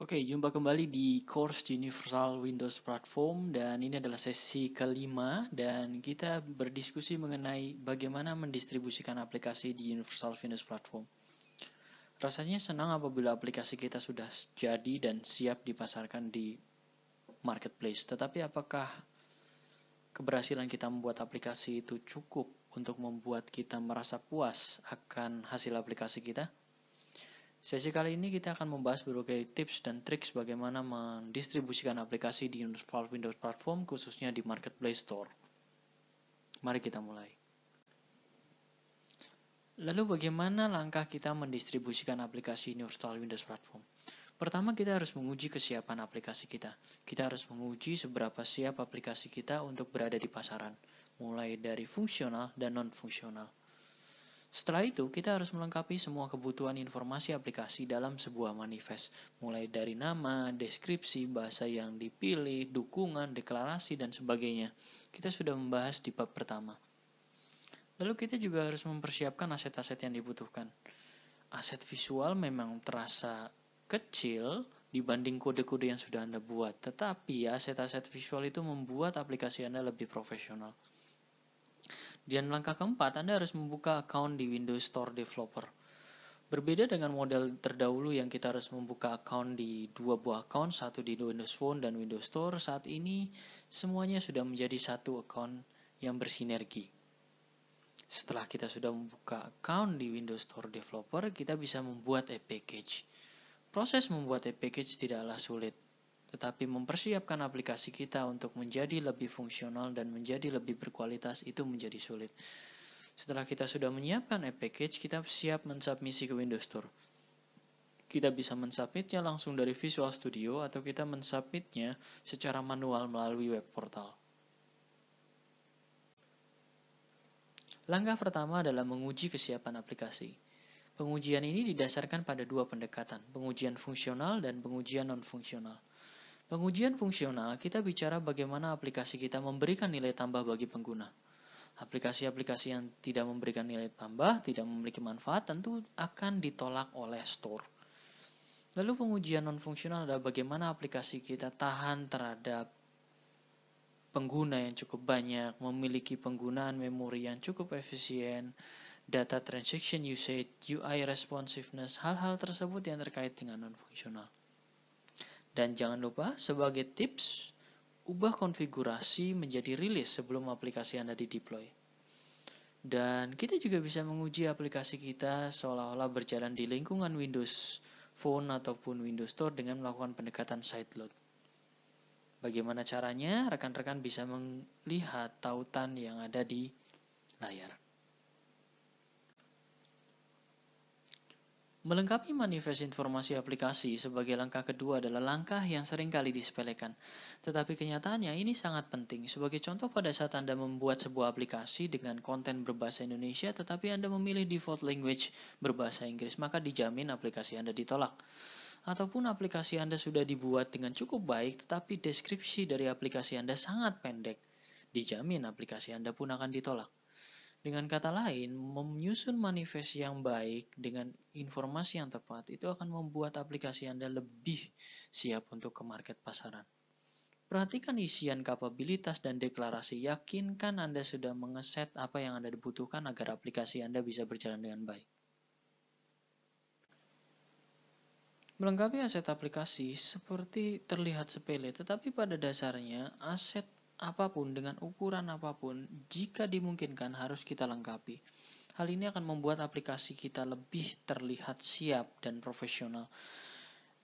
Oke, jumpa kembali di course Universal Windows Platform dan ini adalah sesi kelima dan kita berdiskusi mengenai bagaimana mendistribusikan aplikasi di Universal Windows Platform. Rasanya senang apabila aplikasi kita sudah jadi dan siap dipasarkan di marketplace. Tetapi apakah keberhasilan kita membuat aplikasi itu cukup untuk membuat kita merasa puas akan hasil aplikasi kita? Sesi kali ini kita akan membahas berbagai tips dan trik bagaimana mendistribusikan aplikasi di Valve Windows Platform khususnya di Marketplace Store. Mari kita mulai. Lalu bagaimana langkah kita mendistribusikan aplikasi Universal Windows Platform? Pertama kita harus menguji kesiapan aplikasi kita. Kita harus menguji seberapa siap aplikasi kita untuk berada di pasaran, mulai dari fungsional dan non-fungsional. Setelah itu, kita harus melengkapi semua kebutuhan informasi aplikasi dalam sebuah manifest, mulai dari nama, deskripsi, bahasa yang dipilih, dukungan, deklarasi, dan sebagainya. Kita sudah membahas di bab pertama. Lalu kita juga harus mempersiapkan aset-aset yang dibutuhkan. Aset visual memang terasa kecil dibanding kode-kode yang sudah Anda buat, tetapi aset-aset visual itu membuat aplikasi Anda lebih profesional. Dan langkah keempat, Anda harus membuka account di Windows Store Developer. Berbeda dengan model terdahulu yang kita harus membuka account di dua buah account, satu di Windows Phone dan Windows Store, saat ini semuanya sudah menjadi satu account yang bersinergi. Setelah kita sudah membuka account di Windows Store Developer, kita bisa membuat e-package. Proses membuat e-package tidaklah sulit tetapi mempersiapkan aplikasi kita untuk menjadi lebih fungsional dan menjadi lebih berkualitas itu menjadi sulit. Setelah kita sudah menyiapkan app package, kita siap mensubmisi ke Windows Store. Kita bisa mensubmitnya langsung dari Visual Studio atau kita mensubmitnya secara manual melalui web portal. Langkah pertama adalah menguji kesiapan aplikasi. Pengujian ini didasarkan pada dua pendekatan, pengujian fungsional dan pengujian non-fungsional. Pengujian fungsional, kita bicara bagaimana aplikasi kita memberikan nilai tambah bagi pengguna. Aplikasi-aplikasi yang tidak memberikan nilai tambah, tidak memiliki manfaat, tentu akan ditolak oleh store. Lalu pengujian non-fungsional adalah bagaimana aplikasi kita tahan terhadap pengguna yang cukup banyak, memiliki penggunaan memori yang cukup efisien, data transaction usage, UI responsiveness, hal-hal tersebut yang terkait dengan non-fungsional. Dan jangan lupa, sebagai tips, ubah konfigurasi menjadi rilis sebelum aplikasi Anda di deploy. Dan kita juga bisa menguji aplikasi kita seolah-olah berjalan di lingkungan Windows Phone ataupun Windows Store dengan melakukan pendekatan side load. Bagaimana caranya? Rekan-rekan bisa melihat tautan yang ada di layar. Melengkapi manifest informasi aplikasi sebagai langkah kedua adalah langkah yang seringkali disepelekan. Tetapi kenyataannya ini sangat penting. Sebagai contoh pada saat Anda membuat sebuah aplikasi dengan konten berbahasa Indonesia tetapi Anda memilih default language berbahasa Inggris, maka dijamin aplikasi Anda ditolak. Ataupun aplikasi Anda sudah dibuat dengan cukup baik tetapi deskripsi dari aplikasi Anda sangat pendek, dijamin aplikasi Anda pun akan ditolak. Dengan kata lain, menyusun manifest yang baik dengan informasi yang tepat itu akan membuat aplikasi Anda lebih siap untuk ke market pasaran. Perhatikan isian kapabilitas dan deklarasi. Yakinkan Anda sudah mengeset apa yang Anda butuhkan agar aplikasi Anda bisa berjalan dengan baik. Melengkapi aset aplikasi seperti terlihat sepele, tetapi pada dasarnya aset apapun, dengan ukuran apapun, jika dimungkinkan harus kita lengkapi. Hal ini akan membuat aplikasi kita lebih terlihat siap dan profesional.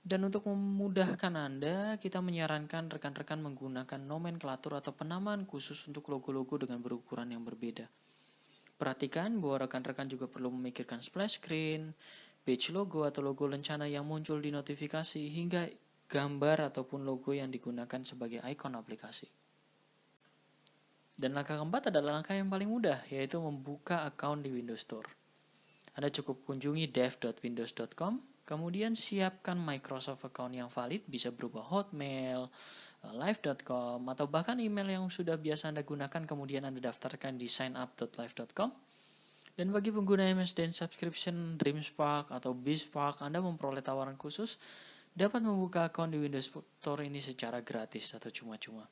Dan untuk memudahkan Anda, kita menyarankan rekan-rekan menggunakan nomenklatur atau penamaan khusus untuk logo-logo dengan berukuran yang berbeda. Perhatikan bahwa rekan-rekan juga perlu memikirkan splash screen, page logo atau logo lencana yang muncul di notifikasi, hingga gambar ataupun logo yang digunakan sebagai ikon aplikasi. Dan langkah keempat adalah langkah yang paling mudah, yaitu membuka account di Windows Store. Anda cukup kunjungi dev.windows.com, kemudian siapkan Microsoft account yang valid, bisa berupa Hotmail, eh, live.com, atau bahkan email yang sudah biasa Anda gunakan, kemudian Anda daftarkan di signup.live.com. Dan bagi pengguna MSDN subscription DreamSpark atau BizSpark, Anda memperoleh tawaran khusus dapat membuka account di Windows Store ini secara gratis atau cuma-cuma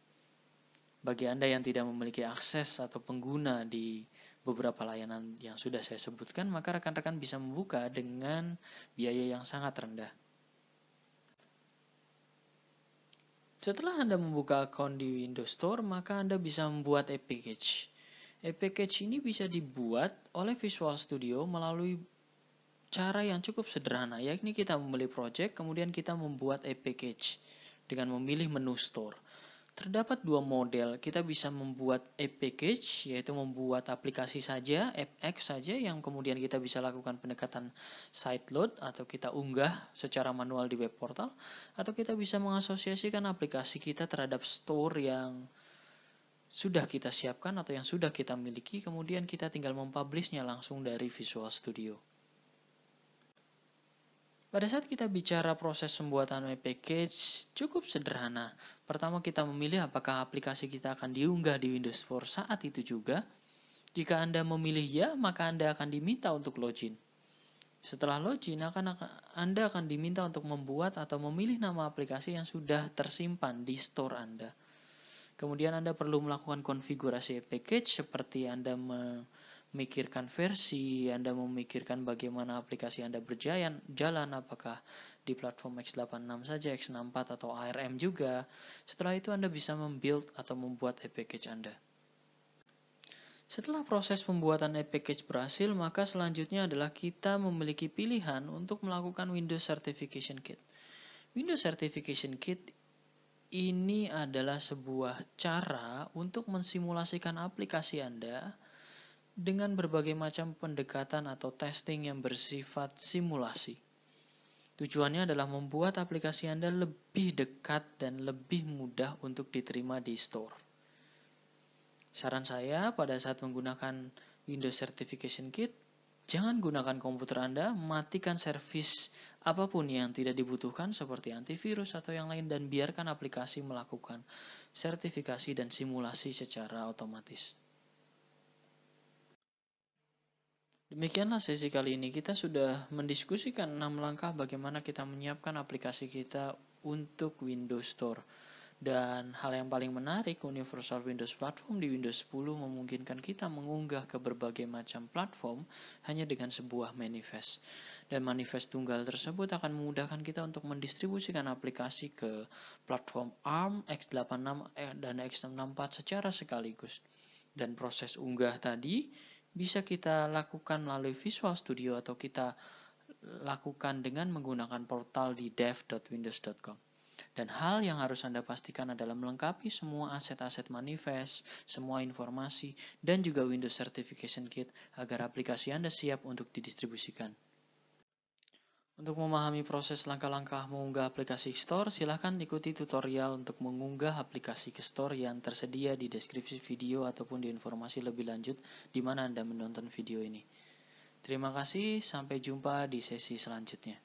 bagi Anda yang tidak memiliki akses atau pengguna di beberapa layanan yang sudah saya sebutkan, maka rekan-rekan bisa membuka dengan biaya yang sangat rendah. Setelah Anda membuka akun di Windows Store, maka Anda bisa membuat e-package. E-package ini bisa dibuat oleh Visual Studio melalui cara yang cukup sederhana, yakni kita membeli project, kemudian kita membuat e-package dengan memilih menu store. Terdapat dua model, kita bisa membuat app package, yaitu membuat aplikasi saja, AppX saja, yang kemudian kita bisa lakukan pendekatan site load, atau kita unggah secara manual di web portal, atau kita bisa mengasosiasikan aplikasi kita terhadap store yang sudah kita siapkan atau yang sudah kita miliki, kemudian kita tinggal mempublishnya langsung dari Visual Studio. Pada saat kita bicara proses pembuatan web package, cukup sederhana. Pertama kita memilih apakah aplikasi kita akan diunggah di Windows Store saat itu juga. Jika Anda memilih ya, maka Anda akan diminta untuk login. Setelah login, akan, akan, Anda akan diminta untuk membuat atau memilih nama aplikasi yang sudah tersimpan di store Anda. Kemudian Anda perlu melakukan konfigurasi package seperti Anda me memikirkan versi, Anda memikirkan bagaimana aplikasi Anda berjalan, jalan apakah di platform X86 saja, X64 atau ARM juga. Setelah itu Anda bisa membuild atau membuat e-package Anda. Setelah proses pembuatan e-package berhasil, maka selanjutnya adalah kita memiliki pilihan untuk melakukan Windows Certification Kit. Windows Certification Kit ini adalah sebuah cara untuk mensimulasikan aplikasi Anda dengan berbagai macam pendekatan atau testing yang bersifat simulasi. Tujuannya adalah membuat aplikasi Anda lebih dekat dan lebih mudah untuk diterima di store. Saran saya pada saat menggunakan Windows Certification Kit, jangan gunakan komputer Anda, matikan service apapun yang tidak dibutuhkan seperti antivirus atau yang lain dan biarkan aplikasi melakukan sertifikasi dan simulasi secara otomatis. Demikianlah sesi kali ini kita sudah mendiskusikan 6 langkah bagaimana kita menyiapkan aplikasi kita untuk Windows Store. Dan hal yang paling menarik, Universal Windows Platform di Windows 10 memungkinkan kita mengunggah ke berbagai macam platform hanya dengan sebuah manifest. Dan manifest tunggal tersebut akan memudahkan kita untuk mendistribusikan aplikasi ke platform ARM, x86, eh, dan x 64 secara sekaligus. Dan proses unggah tadi bisa kita lakukan melalui Visual Studio atau kita lakukan dengan menggunakan portal di dev.windows.com. Dan hal yang harus Anda pastikan adalah melengkapi semua aset-aset manifest, semua informasi, dan juga Windows Certification Kit agar aplikasi Anda siap untuk didistribusikan. Untuk memahami proses langkah-langkah mengunggah aplikasi Store, silahkan ikuti tutorial untuk mengunggah aplikasi ke Store yang tersedia di deskripsi video ataupun di informasi lebih lanjut di mana Anda menonton video ini. Terima kasih, sampai jumpa di sesi selanjutnya.